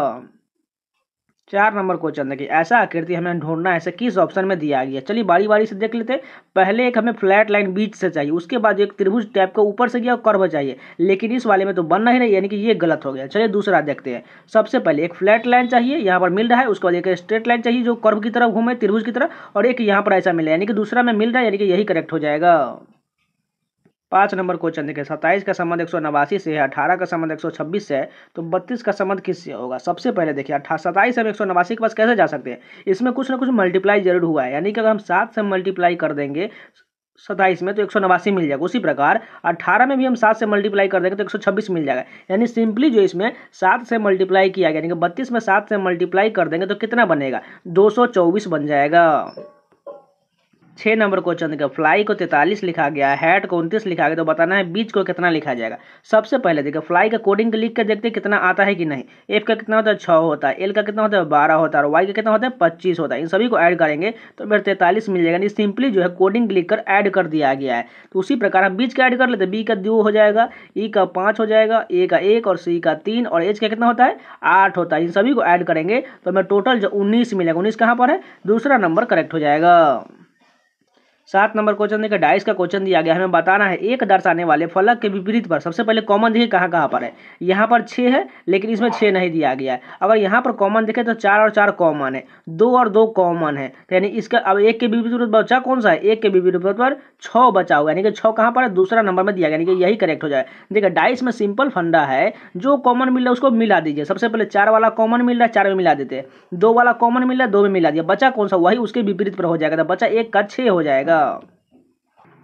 A: चार नंबर क्वेश्चन देखिए ऐसा आकृति हमें ढूंढना है ऐसे किस ऑप्शन में दिया गया चलिए बारी बारी से देख लेते हैं पहले एक हमें फ्लैट लाइन बीच से चाहिए उसके बाद एक त्रिभुज टाइप का ऊपर से गया और कर्व चाहिए लेकिन इस वाले में तो बन नहीं यानी कि ये गलत हो गया चलिए दूसरा देखते हैं सबसे पहले एक फ्लैट लाइन चाहिए यहाँ पर मिल रहा है उसके बाद एक स्ट्रेट लाइन चाहिए जो कर्व की तरफ घूमे त्रिभुज की तरफ और एक यहाँ पर ऐसा मिले यानी कि दूसरा में मिल रहा है यानी कि यही करेक्ट हो जाएगा पाँच नंबर क्वेश्चन देखें सत्ताईस का संबंध एक सौ नवासी से है अठारह का संबंध एक सौ छब्बीस से है तो बत्तीस का संबंध किससे होगा सबसे पहले देखिए अठा सत्ताईस हम एक सौ नवासी के पास कैसे जा सकते हैं इसमें कुछ ना कुछ मल्टीप्लाई जरूर हुआ है यानी कि अगर हम सात से मल्टीप्लाई कर देंगे सत्ताईस में तो एक सौ नवासी मिल जाएगा उसी प्रकार अट्ठारह में भी हम सात से मल्टीप्लाई कर देंगे तो एक सौ छब्बीस मिल जाएगा यानी सिंपली जो इसमें सात से मल्टीप्लाई किया गया यानी कि बत्तीस में सात से मल्टीप्लाई कर देंगे तो कितना बनेगा दो सौ चौबीस बन जाएगा छः नंबर क्वेश्चन देखिए फ्लाई को तैतालीस लिखा गया हैड हैट को उनतीस लिखा गया तो बताना है बीच को कितना लिखा जाएगा सबसे पहले देखिए फ्लाई का कोडिंग लिख के देखते हैं कितना आता है कि नहीं एफ का कितना होता है छः होता है एल का कितना होता है बारह होता है और वाई का कितना होता है पच्चीस होता है इन सभी को ऐड करेंगे तो मेरे तैतालीस मिल जाएगा सिंपली जो है कोडिंग लिख कर ऐड कर दिया गया है तो उसी प्रकार हम बीच का ऐड कर लेते हैं बी का दो हो जाएगा ई e का पाँच हो जाएगा ए का एक और सी का तीन और एच का कितना होता है आठ होता है इन सभी को ऐड करेंगे तो हमें टोटल जो उन्नीस मिलेगा उन्नीस कहाँ पर है दूसरा नंबर करेक्ट हो जाएगा सात नंबर क्वेश्चन देखिए डाइस का क्वेश्चन दिया गया हमें बताना है एक दर्शाने वाले फलक के विपरीत पर सबसे पहले कॉमन देखिए कहाँ कहाँ पर है यहाँ पर छः है लेकिन इसमें छः नहीं दिया गया है अगर यहाँ पर कॉमन देखें तो चार और चार कॉमन है दो और दो कॉमन है तो यानी इसका अब एक के विपरीत बचा कौन सा है एक के विपरीत पर छः बचा हुआ यानी कि छः कहाँ पर है दूसरा नंबर में दिया गया यानी कि यही करेक्ट हो जाए देखिए डाइस में सिंपल फंडा है जो कॉमन मिल रहा है उसको मिला दीजिए सबसे पहले चार वाला कॉमन मिल रहा है चार में मिला देते हैं दो वाला कॉमन मिल रहा है दो में मिला दिया बचा कौन सा वही उसके विपरीत पर हो जाएगा तो बचा एक का छः हो जाएगा Hello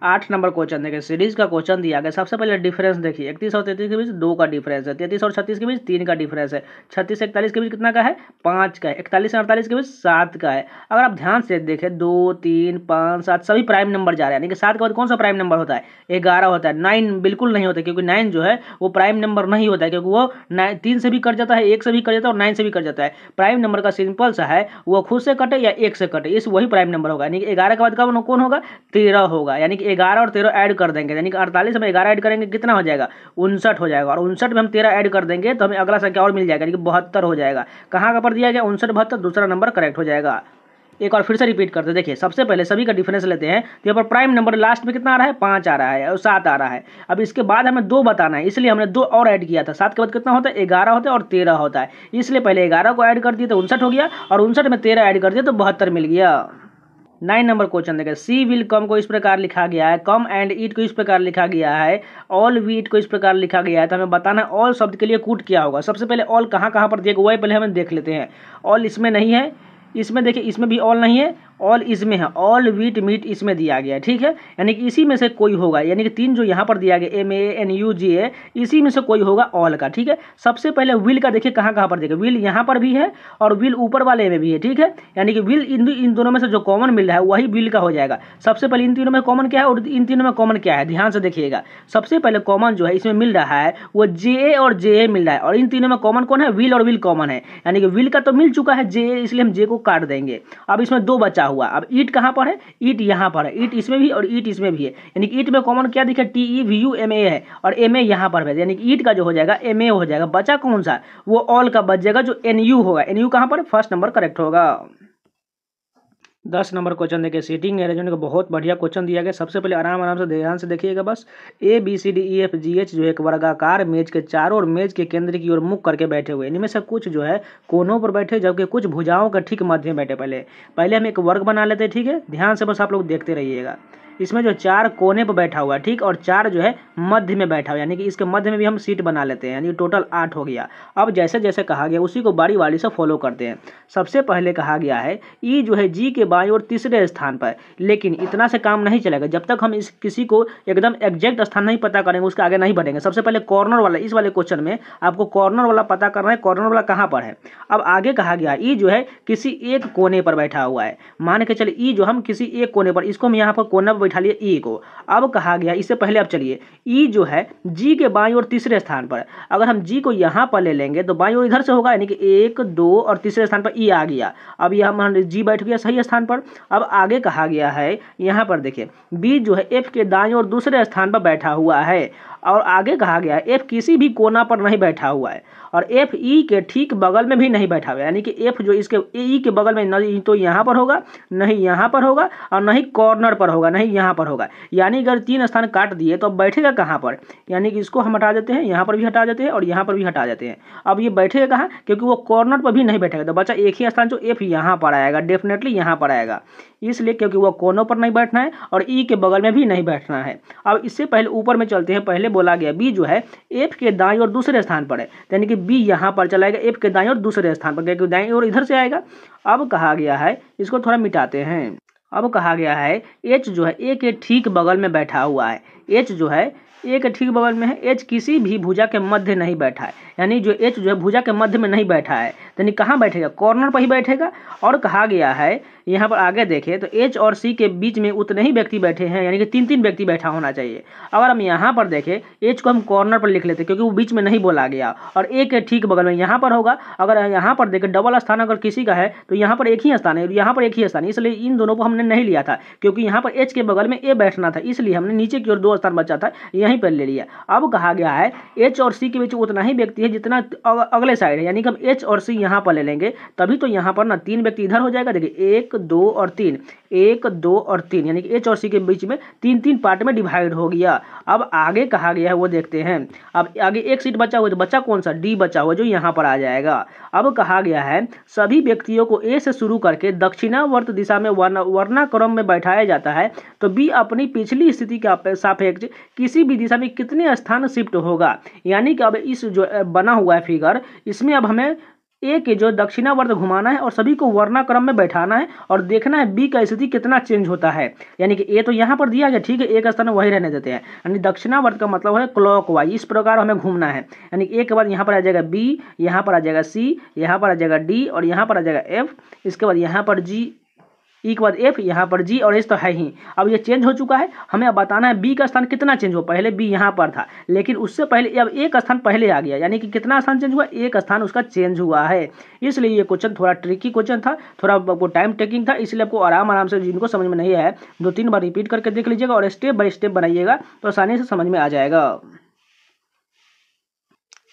A: आठ नंबर क्वेश्चन देखिए सीरीज का क्वेश्चन दिया गया सबसे पहले डिफरेंस देखिए इकतीस और तैतीस के बीच दो का डिफरेंस है तैतीस और छत्तीस के बीच तीन का डिफरेंस है छत्तीस इकतालीस के बीच कितना का है पाँच का है इकतालीस और अड़तालीस के बीच सात का है अगर आप ध्यान से देखें दो तीन पाँच सात सभी प्राइम नंबर जा रहे हैं यानी कि सात के बाद कौन सा प्राइम नंबर होता है ग्यारह होता है नाइन बिल्कुल नहीं होता क्योंकि नाइन जो है वो प्राइम नंबर नहीं होता है क्योंकि वो तीन से भी कट जाता है एक से भी कट जाता है और नाइन से भी कट जाता है प्राइम नंबर का सिंपल सा है वो खुद से कटे या एक से कटे इस वही प्राइम नंबर होगा यानी कि ग्यारह के बाद कौन होगा तेरह होगा यानी कि ग्यारह और तेरह ऐड कर देंगे यानी कि अड़तालीस में ग्यारह ऐड करेंगे कितना हो जाएगा उनसठ हो जाएगा और उनसठ में हम तेरह ऐड कर देंगे तो हमें अगला संख्या और मिल जाएगा यानी कि बहत्तर हो जाएगा कहाँ का पर दिया गया उनसठ बहत्तर दूसरा नंबर करेक्ट हो जाएगा एक और फिर से रिपीट करते हैं देखिए सबसे पहले सभी का डिफरेंस लेते हैं तो यहाँ पर प्राइम नंबर लास्ट में कितना आ रहा है पाँच आ रहा है और सात आ रहा है अब इसके बाद हमें दो बताना है इसलिए हमने दो और ऐड किया था सात के बाद कितना होता है ग्यारह होता है और तेरह होता है इसलिए पहले ग्यारह को ऐड कर दिया तो उनसठ हो गया और उनसठ में तेरह ऐड कर दिया तो बहत्तर मिल गया नाइन नंबर क्वेश्चन देखें सी विल कम को इस प्रकार लिखा गया है कम एंड ईट को इस प्रकार लिखा गया है ऑल वीट को इस प्रकार लिखा गया है तो हमें बताना ऑल शब्द के लिए कूट क्या होगा सबसे पहले ऑल कहाँ कहाँ पर दिया वही पहले हमें देख लेते हैं ऑल इसमें नहीं है इसमें देखिए इसमें भी ऑल नहीं है ऑल इसमें है ऑल वीट मीट इसमें दिया गया है ठीक है यानी कि इसी में से कोई होगा यानी कि तीन जो यहाँ पर दिया गया M A N U G A इसी में से कोई होगा ऑल का ठीक है सबसे पहले विल का देखिए कहाँ कहाँ पर देखिए विल यहाँ पर भी है और विल ऊपर वाले में भी है ठीक है यानी कि विल इन इन दोनों में से जो कॉमन मिल रहा है वही विल का हो जाएगा सबसे पहले इन तीनों में कॉमन क्या है और इन तीनों में कॉमन क्या है ध्यान से देखिएगा सबसे पहले कॉमन जो है इसमें मिल रहा है वो जे ए और जे ए मिल रहा है और इन तीनों में कॉमन कौन है विल और विल कॉमन है यानी कि विल का तो मिल चुका है जे ए इसलिए हम जे को काट देंगे अब इसमें दो बचा हुआ अब ईट कहाँ पर है ईट यहाँ पर है ईट इसमें भी और ईट इसमें भी है यानी कि ईट में कॉमन क्या दिखे T E V U M A है और एम ए यहाँ पर है यानी कि ईट का जो हो जाएगा एम ए हो जाएगा बचा कौन सा वो ऑल का बच जाएगा जो एन यू होगा एन यू कहाँ पर फर्स्ट नंबर करेक्ट होगा दस नंबर क्वेश्चन देखिए सीटिंग अरेंजमेंट का बहुत बढ़िया क्वेश्चन दिया गया सबसे पहले आराम आराम से ध्यान से देखिएगा बस A B C D E F G H जो है एक वर्गाकार मेज के चारों और मेज के केंद्र की ओर मुख करके बैठे हुए इनमें से कुछ जो है कोनों पर बैठे जबकि कुछ भुजाओं का ठीक मध्य में बैठे पहले पहले हम एक वर्ग बना लेते हैं ठीक है ध्यान से बस आप लोग देखते रहिएगा इसमें जो चार कोने पर बैठा हुआ है ठीक और चार जो है मध्य में बैठा हुआ यानी कि इसके मध्य में भी हम सीट बना लेते हैं यानी टोटल आठ हो गया अब जैसे जैसे कहा गया उसी को बारी बारी से फॉलो करते हैं सबसे पहले कहा गया है ई जो है जी के बाई और तीसरे स्थान पर लेकिन इतना से काम नहीं चलेगा जब तक हम इस किसी को एकदम एग्जैक्ट स्थान नहीं पता करेंगे उसके आगे नहीं बढ़ेंगे सबसे पहले कॉर्नर वाला इस वाले क्वेश्चन में आपको कॉर्नर वाला पता करना है कॉर्नर वाला कहाँ पर है अब आगे कहा गया ई जो है किसी एक कोने पर बैठा हुआ है मान के चले ई जो हम किसी एक कोने पर इसको हम यहाँ पर कोना पर बैठा लिया ई को अब कहा गया इससे पहले अब चलिए ई जो है जी के बाई और तीसरे स्थान पर अगर हम जी को यहाँ पर ले लेंगे तो बाई और इधर से होगा यानी कि एक दो और तीसरे स्थान पर ई आ गया अब यह मान जी बैठ गया सही स्थान पर अब आगे कहा गया है यहाँ पर देखिए बी जो है एफ के दाई और दूसरे स्थान पर बैठा हुआ है और आगे कहा गया है एफ किसी भी कोना पर नहीं बैठा हुआ है और एफ ई e के ठीक बगल में भी नहीं बैठा हुआ यानी कि एफ जो इसके ई e के बगल में नहीं तो यहाँ पर होगा नहीं यहाँ पर होगा और नहीं कॉर्नर पर होगा नहीं यहाँ पर होगा यानी अगर तीन स्थान काट दिए तो अब बैठेगा कहाँ पर यानी कि इसको हम हटा देते हैं यहाँ पर भी हटा देते हैं और यहाँ पर भी हटा देते हैं अब ये बैठेगा कहाँ क्योंकि वो कॉर्नर पर भी नहीं बैठेगा तो बच्चा एक ही स्थान जो एफ यहाँ पर आएगा डेफिनेटली यहाँ पर आएगा इसलिए क्योंकि वह कोनों पर नहीं बैठना है और ई e के बगल में भी नहीं बैठना है अब इससे पहले ऊपर में चलते हैं पहले बोला गया बी जो है एफ के दाएं और दूसरे स्थान पर है यानी कि बी यहाँ पर चलाएगा एफ के दाएं और दूसरे स्थान पर क्योंकि दाएं और इधर से आएगा अब कहा गया है इसको थोड़ा मिटाते हैं अब कहा गया है एच जो है ए के ठीक बगल में बैठा हुआ है एच जो है ए के ठीक बगल में है एच किसी भी भुजा के मध्य नहीं बैठा है यानी जो एच जो है भुजा के मध्य में नहीं बैठा है यानी कहाँ बैठेगा कॉर्नर पर ही बैठेगा और कहा गया है यहाँ पर आगे देखें तो एच और सी के बीच में उतने ही व्यक्ति बैठे हैं यानी कि तीन तीन व्यक्ति बैठा होना चाहिए अगर हम यहाँ पर देखें एच को हम कॉर्नर पर लिख लेते क्योंकि वो बीच में नहीं बोला गया और ए के ठीक बगल में यहाँ पर होगा अगर यहाँ पर देखें डबल स्थान अगर किसी का है तो यहाँ पर एक ही स्थान है यहाँ पर एक ही स्थान है इसलिए इन दोनों को हमने नहीं लिया था क्योंकि यहाँ पर एच के बगल में ए बैठना था इसलिए हमने नीचे की ओर दो स्थान बचा था यहीं पर ले लिया अब कहा गया है एच और सी के बीच उतना ही व्यक्ति ये जितना अगले साइड है यानी कि हम एच और सी यहाँ पर ले लेंगे तभी तो यहाँ पर ना तीन व्यक्ति इधर हो जाएगा देखिए एक दो और तीन एक दो और तीन यानी कि एच और सी के बीच में तीन तीन पार्ट में डिवाइड हो गया अब आगे कहा गया है वो देखते हैं अब आगे एक सीट बचा हुआ तो बच्चा कौन सा डी बचा हुआ जो यहाँ पर आ जाएगा अब कहा गया है सभी व्यक्तियों को ए से शुरू करके दक्षिणावर्त दिशा में वर्णाक्रम में बैठाया जाता है तो बी अपनी पिछली स्थिति के सापेक्ष किसी भी दिशा में कितने स्थान शिफ्ट होगा यानी कि अब इस जो बना हुआ है फिगर इसमें अब हमें ए के जो दक्षिणावर्त घुमाना है और सभी को वर्णाक्रम में बैठाना है और देखना है बी का स्थिति कितना चेंज होता है यानी कि ए तो यहाँ पर दिया गया ठीक है एक स्थान वही रहने देते हैं यानी दक्षिणावर्त का मतलब है क्लॉक इस प्रकार हमें घूमना है यानी ए के बाद यहाँ पर आ जाएगा बी यहाँ पर आ जाएगा सी यहाँ पर आ जाएगा डी और यहाँ पर आ जाएगा एफ इसके बाद यहाँ पर जी ई के बाद एफ यहाँ पर जी और एस तो है ही अब ये चेंज हो चुका है हमें अब बताना है बी का स्थान कितना चेंज हुआ पहले बी यहाँ पर था लेकिन उससे पहले अब एक स्थान पहले आ गया यानी कि कितना स्थान चेंज हुआ एक स्थान उसका चेंज हुआ है इसलिए ये क्वेश्चन थोड़ा ट्रिकी क्वेश्चन था थोड़ा वो टाइम टेकिंग था इसलिए आपको आराम आराम से जिनको समझ में नहीं आया दो तीन बार रिपीट करके देख लीजिएगा और स्टेप बाय स्टेप बनाइएगा तो आसानी से समझ में आ जाएगा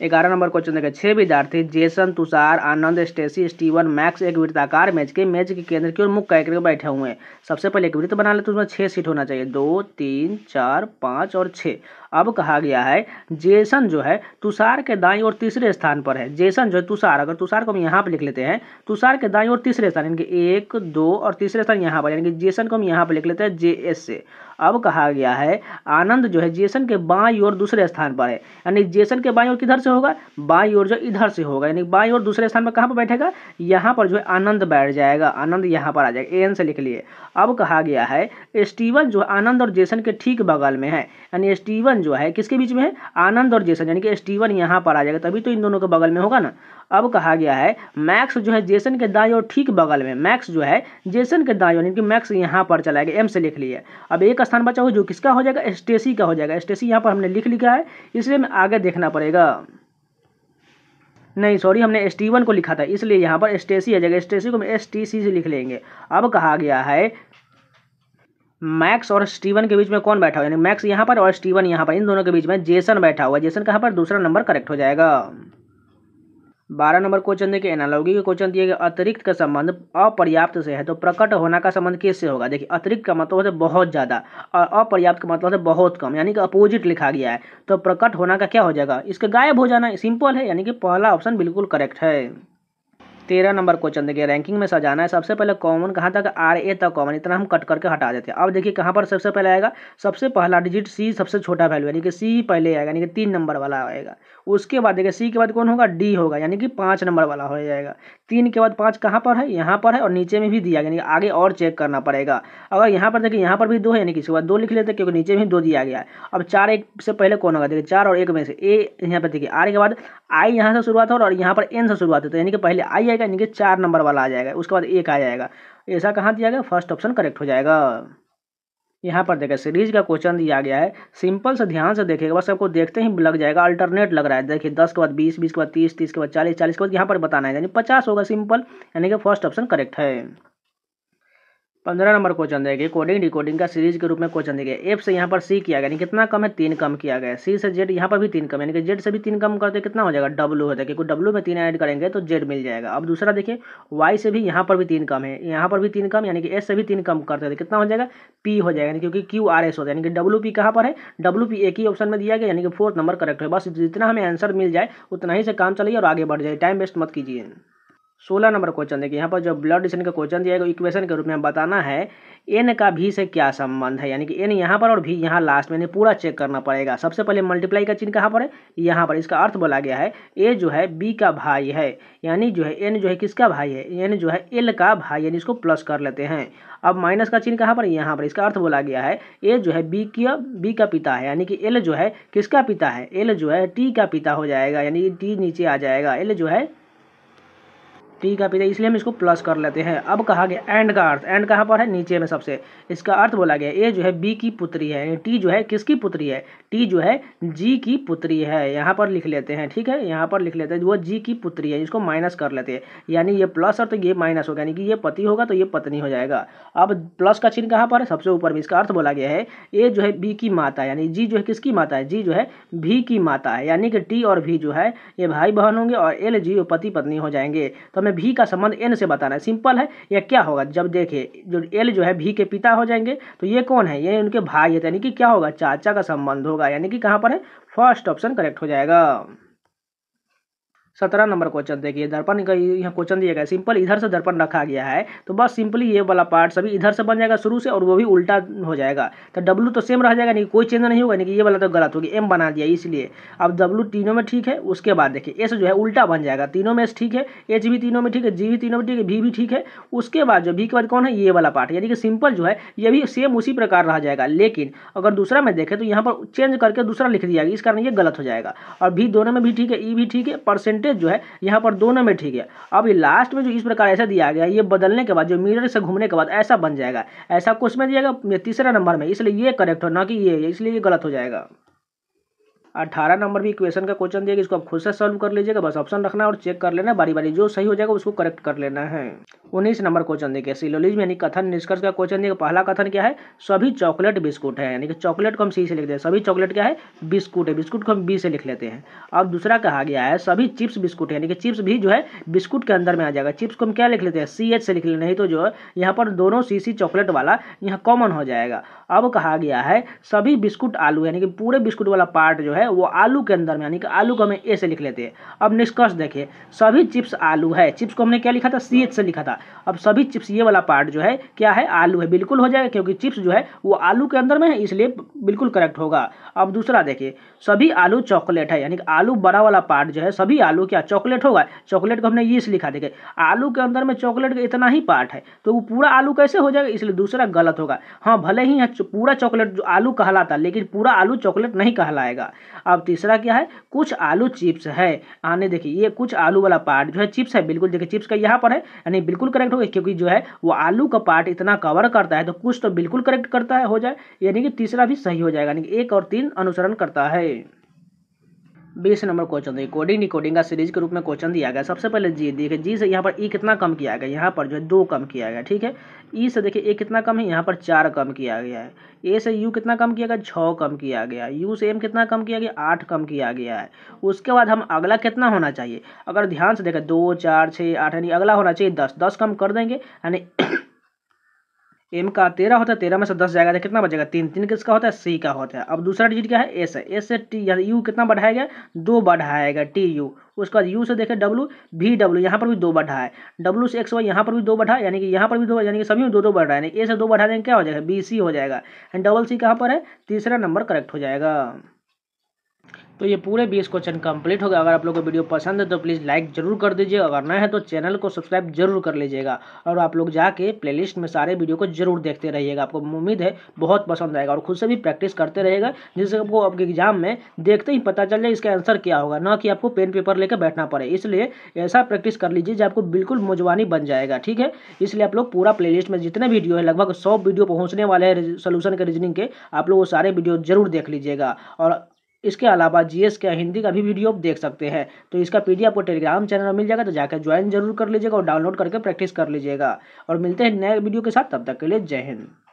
A: ग्यारह नंबर क्वेश्चन देखें छह विद्यार्थी Jason Tushar Anand Stacy Steven Max एक वृत्ताकार मैच के मैच के केंद्र की ओर मुख्य कार्यक्रम में बैठे हुए हैं सबसे पहले एक वृत्त बना ले तो उसमें छः सीट होना चाहिए दो तीन चार पाँच और छः अब कहा गया है जेसन जो है तुषार के दाई और तीसरे स्थान पर है जेसन जो है तुषार अगर तुषार को हम यहाँ पर लिख लेते हैं तुषार के दाई और तीसरे स्थान यानी कि एक दो और तीसरे स्थान यहाँ पर यानी कि जेसन को हम यहाँ पर लिख लेते हैं जे एस से अब कहा गया है आनंद जो है जेसन के बाई और दूसरे स्थान पर है यानी जेसन के बाई और किधर से होगा बाई और जो इधर से होगा यानी बाई और दूसरे स्थान पर कहाँ पर बैठेगा यहाँ पर जो है आनंद बैठ जाएगा आनंद यहाँ पर आ जाएगा एन से लिख लिए अब कहा गया है स्टीवन जो आनंद और जेसन के ठीक बगल में है यानी स्टीवन जो है किसके बीच में है आनंद और जेसन यानी कि स्टीवन यहाँ पर आ जाएगा तभी तो इन दोनों के बगल में होगा ना अब कहा गया है मैक्स जो है जेसन के दाएं और ठीक बगल में मैक्स जो है जेसन के दाएं यानी कि मैक्स यहाँ पर चला गया एम से लिख लिया अब एक स्थान बचा हो जो किसका हो जाएगा स्टेसी का हो जाएगा स्टेसी यहाँ पर हमने लिख लिखा है इसलिए हमें आगे देखना पड़ेगा नहीं सॉरी हमने स्टीवन को लिखा था इसलिए यहाँ पर स्टेसी आ जाएगा स्टेसी को हम एस टी सी से लिख लेंगे अब कहा गया है मैक्स और स्टीवन के बीच में कौन बैठा हुआ यानी मैक्स यहाँ पर और स्टीवन यहाँ पर इन दोनों के बीच में जेसन बैठा हुआ जेसन कहाँ पर दूसरा नंबर करेक्ट हो जाएगा बारह नंबर क्वेश्चन देखिए एनालॉगी के क्वेश्चन दिए गए अतिरिक्त का संबंध अपर्याप्त से है तो प्रकट होना का संबंध किससे होगा देखिए अतिरिक्त का मतलब होता है बहुत ज़्यादा और अपर्याप्त का मतलब होता है बहुत कम यानी कि अपोजिट लिखा गया है तो प्रकट होना का क्या हो जाएगा इसका गायब हो जाना सिंपल है यानी कि पहला ऑप्शन बिल्कुल करेक्ट है तेरह नंबर क्वेश्चन देखिए रैंकिंग में सजाना है सबसे पहले कॉमन कहाँ तक आर ए तक कॉमन इतना हम कट करके हटा देते हैं अब देखिए कहाँ पर सबसे पहले आएगा सबसे पहला डिजिट सी सबसे छोटा वैल्यू यानी कि सी पहले आएगा यानी कि तीन नंबर वाला आएगा उसके बाद देखिए सी के बाद कौन होगा डी होगा यानी कि पाँच नंबर वाला हो जाएगा तीन के बाद पाँच कहाँ पर है यहाँ पर है और नीचे में भी दिया गया यानी आगे और चेक करना पड़ेगा अगर यहाँ पर देखिए यहाँ पर भी दो है यानी कि इसके बाद दो लिख लेते हैं क्योंकि नीचे में दो दिया गया है अब चार एक से पहले कौन होगा देखिए चार और एक में से ए यहाँ पर देखिए आर के बाद आई यहाँ से शुरुआत हो और यहाँ पर एन से शुरुआत होती तो है यानी कि पहले आई आएगा यानी कि चार नंबर वाला आ जाएगा उसके बाद एक आ जाएगा ऐसा कहाँ दिया गया फर्स्ट ऑप्शन करेक्ट हो जाएगा यहाँ पर देखिए सीरीज का क्वेश्चन दिया गया है सिंपल से ध्यान से देखिएगा बस आपको देखते ही लग जाएगा अल्टरनेट लग रहा है देखिए दस के बाद बीस बीस के बाद तीस तीस के बाद चालीस चालीस के बाद यहाँ पर बताना है यानी पचास होगा सिंपल यानी कि फर्स्ट ऑप्शन करेक्ट है पंद्रह नंबर क्वेश्चन देगा कोडिंग डिकोडिंग का सीरीज के रूप में क्वेश्चन देगा एफ से यहाँ पर सी किया गया कितना कम है तीन कम किया गया सी से जेड यहाँ पर भी तीन कम यानी कि जेड से भी तीन कम करते कितना हो जाएगा डब्लू होता है क्योंकि डब्लू में तीन ऐड करेंगे तो जेड मिल जाएगा अब दूसरा देखिए वाई से भी यहाँ पर भी तीन कम है यहाँ पर भी तीन कम यानी कि एस से भी तीन कम करते थे कितना हो जाएगा पी हो जाएगा क्योंकि क्यू आर एस होता है यानी कि डब्ल्यू पी कहाँ पर है डब्ल्यू पी एक ही ऑप्शन में दिया गया यानी कि फोर्थ नंबर करेक्ट है बस जितना हमें आंसर मिल जाए उतना ही से काम चलिए और आगे बढ़ जाए टाइम वेस्ट मत कीजिए सोलह नंबर क्वेश्चन देखिए यहाँ पर जो ब्लड डिशन का क्वेश्चन दिया है इक्वेशन के रूप में बताना है एन का भी से क्या संबंध है यानी कि एन यहाँ पर और भी यहाँ लास्ट में पूरा चेक करना पड़ेगा सबसे पहले मल्टीप्लाई का चिन्ह कहाँ पर है यहाँ पर इसका अर्थ बोला गया है ए जो है बी का भाई है यानी जो है एन जो है किसका भाई है एन जो है एल का भाई यानी इसको प्लस कर लेते हैं अब माइनस का चिन्ह कहाँ पर यहाँ पर इसका अर्थ बोला गया है ए जो है बी की बी का पिता है यानी कि एल जो है किसका पिता है एल जो है टी का पिता हो जाएगा यानी टी नीचे आ जाएगा एल जो है टी का पिता इसलिए हम इसको प्लस कर लेते हैं अब कहा गया एंड का अर्थ एंड कहाँ पर है नीचे में सबसे इसका अर्थ बोला गया ए जो है बी की पुत्री है टी जो है किसकी पुत्री है टी जो है जी की पुत्री है यहाँ पर लिख लेते हैं ठीक है यहाँ पर लिख लेते हैं वो जी की पुत्री है इसको माइनस कर लेते हैं यानी ये प्लस और तो ये माइनस होगा यानी कि ये पति होगा तो ये पत्नी हो जाएगा अब प्लस का चिन्ह कहाँ पर है सबसे ऊपर में इसका अर्थ बोला गया है ए जो है बी की माता यानी जी जो है किसकी माता है जी जो है भी की माता है यानी कि टी और भी जो है ये भाई बहन होंगे और एल जी पति पत्नी हो जाएंगे तो हमें भी का संबंध एन से बताना है सिंपल है या क्या होगा जब देखिए जो एल जो है भी के पिता हो जाएंगे तो ये कौन है ये उनके भाई है यानी कि क्या होगा चाचा का संबंध होगा यानी कि कहाँ पर है फर्स्ट ऑप्शन करेक्ट हो जाएगा सत्रह नंबर क्वेश्चन देखिए दर्पण का यहाँ क्वेश्चन दिया गया सिंपल इधर से दर्पण रखा गया है तो बस सिंपली ये वाला पार्ट सभी इधर से बन जाएगा शुरू से और वो भी उल्टा हो जाएगा तो डब्लू तो सेम रह जाएगा नहीं कोई चेंज नहीं होगा यानी कि ये वाला तो गलत होगी एम बना दिया इसलिए अब डब्लू तीनों में ठीक है उसके बाद देखिए एस जो है उल्टा बन जाएगा तीनों में एस ठीक है एच भी तीनों में ठीक है जी भी तीनों में ठीक है भी भी ठीक है उसके बाद जो भी के बाद कौन है ये वाला पार्ट यानी कि सिंपल जो है ये भी सेम उसी प्रकार रह जाएगा लेकिन अगर दूसरा में देखें तो यहाँ पर चेंज करके दूसरा लिख दिया इस कारण ये गलत हो जाएगा और भी दोनों में भी ठीक है ई e भी ठीक है परसेंट वोल्टेज जो है यहाँ पर दोनों में ठीक है अब ये लास्ट में जो इस प्रकार ऐसा दिया गया ये बदलने के बाद जो मिरर से घूमने के बाद ऐसा बन जाएगा ऐसा क्वेश्चन में गया तीसरा नंबर में इसलिए ये करेक्ट हो ना कि ये इसलिए ये गलत हो जाएगा अठारह नंबर भी इक्वेशन का क्वेश्चन दिया इसको आप खुद से सॉल्व कर लीजिएगा बस ऑप्शन रखना और चेक कर लेना बारी बारी जो सही हो जाएगा उसको करेक्ट कर लेना है उन्नीस नंबर क्वेश्चन देखिए सिलोलिज यानी कथन निष्कर्ष का क्वेश्चन देखिए पहला कथन क्या है सभी चॉकलेट बिस्कुट है यानी कि चॉकलेट को हम सी से देते हैं सभी चॉकलेट क्या है बिस्कुट है बिस्कुट को हम बी से लिख लेते हैं अब दूसरा कहा गया है सभी चिप्स बिस्कुट है यानी कि चिप्स भी जो है बिस्कुट के अंदर में आ जाएगा चिप्स को हम क्या लिख लेते हैं सी एच से लिख लेना ही तो जो यहाँ पर दोनों सी सी चॉकलेट वाला यहाँ कॉमन हो जाएगा अब कहा गया है सभी बिस्कुट आलू यानी कि पूरे बिस्कुट वाला पार्ट जो है है वो आलू के अंदर में यानी कि आलू को हमें ए से लिख लेते हैं अब निष्कर्ष देखिए सभी चिप्स आलू है चिप्स को हमने क्या लिखा था सी एच से लिखा था अब सभी चिप्स ये वाला पार्ट जो है क्या है आलू है बिल्कुल हो जाएगा क्योंकि चिप्स जो है वो आलू के अंदर में है इसलिए बिल्कुल करेक्ट होगा अब दूसरा देखिए सभी आलू चॉकलेट है यानी कि आलू बड़ा वाला पार्ट जो है सभी आलू क्या चॉकलेट होगा चॉकलेट को हमने ये से लिखा देखिए आलू के अंदर में चॉकलेट का इतना ही पार्ट है तो वो पूरा आलू कैसे हो जाएगा इसलिए दूसरा गलत होगा हाँ भले ही पूरा चॉकलेट जो आलू कहलाता लेकिन पूरा आलू चॉकलेट नहीं कहलाएगा अब तीसरा क्या है कुछ आलू चिप्स है आने देखिए ये कुछ आलू वाला पार्ट जो है चिप्स है बिल्कुल देखिए चिप्स का यहाँ पर है यानी बिल्कुल करेक्ट होगा क्योंकि जो है वो आलू का पार्ट इतना कवर करता है तो कुछ तो बिल्कुल करेक्ट करता है हो जाए यानी कि तीसरा भी सही हो जाएगा यानी कि एक और तीन अनुसरण करता है बीस नंबर क्वेश्चन है कोडिंग डिकोडिंग का सीरीज के रूप में क्वेश्चन दिया गया सबसे पहले जी देखिए जी से यहाँ पर ई e कितना कम किया गया यहाँ पर जो है दो कम किया गया ठीक है ई e से देखिए ए कितना कम है यहाँ पर चार कम किया गया है ए से यू कितना कम किया गया छः कम किया गया यू से एम कितना कम किया गया आठ कम किया गया है उसके बाद हम अगला कितना होना चाहिए अगर ध्यान से देखें दो चार छः आठ यानी अगला होना चाहिए दस दस कम कर देंगे यानी एम का तेरह होता है तेरह में से दस जाएगा तो कितना बचेगा तीन तीन किसका होता है सी का होता है अब दूसरा डिजिट क्या है एस है एस से टी यू कितना बढ़ाएगा दो बढ़ाएगा टी यू उसके बाद यू से देखें डब्लू भी डब्लू यहाँ पर भी दो बढ़ा है डब्लू से एक्स वाई यहाँ पर भी दो बढ़ा यानी कि यहाँ पर भी दो यानी कि सभी में दो दो बढ़ा रहा है ए से दो बढ़ा देंगे क्या हो जाएगा बी सी हो जाएगा एंड डबल सी कहाँ पर है तीसरा नंबर करेक्ट हो जाएगा तो ये पूरे बीस क्वेश्चन कंप्लीट हो गए अगर आप लोग को वीडियो पसंद है तो प्लीज़ लाइक जरूर कर दीजिए अगर नए है तो चैनल को सब्सक्राइब जरूर कर लीजिएगा और आप लोग जाके प्लेलिस्ट में सारे वीडियो को जरूर देखते रहिएगा आपको उम्मीद है बहुत पसंद आएगा और खुद से भी प्रैक्टिस करते रहेगा जिससे आपको आपके एग्जाम में देखते ही पता चल जाए इसका आंसर क्या होगा ना कि आपको पेन पेपर लेकर बैठना पड़े इसलिए ऐसा प्रैक्टिस कर लीजिए जो आपको बिल्कुल मुजवानी बन जाएगा ठीक है इसलिए आप लोग पूरा प्ले में जितने वीडियो है लगभग सौ वीडियो पहुँचने वाले हैं सोल्यूशन के रीजनिंग के आप लोग वो सारे वीडियो जरूर देख लीजिएगा और इसके अलावा जीएस का हिंदी का भी वीडियो आप देख सकते हैं तो इसका पीडी आपको टेलीग्राम चैनल में मिल जाएगा तो जाकर ज्वाइन जरूर कर लीजिएगा और डाउनलोड करके प्रैक्टिस कर लीजिएगा और मिलते हैं नए वीडियो के साथ तब तक के लिए जय हिंद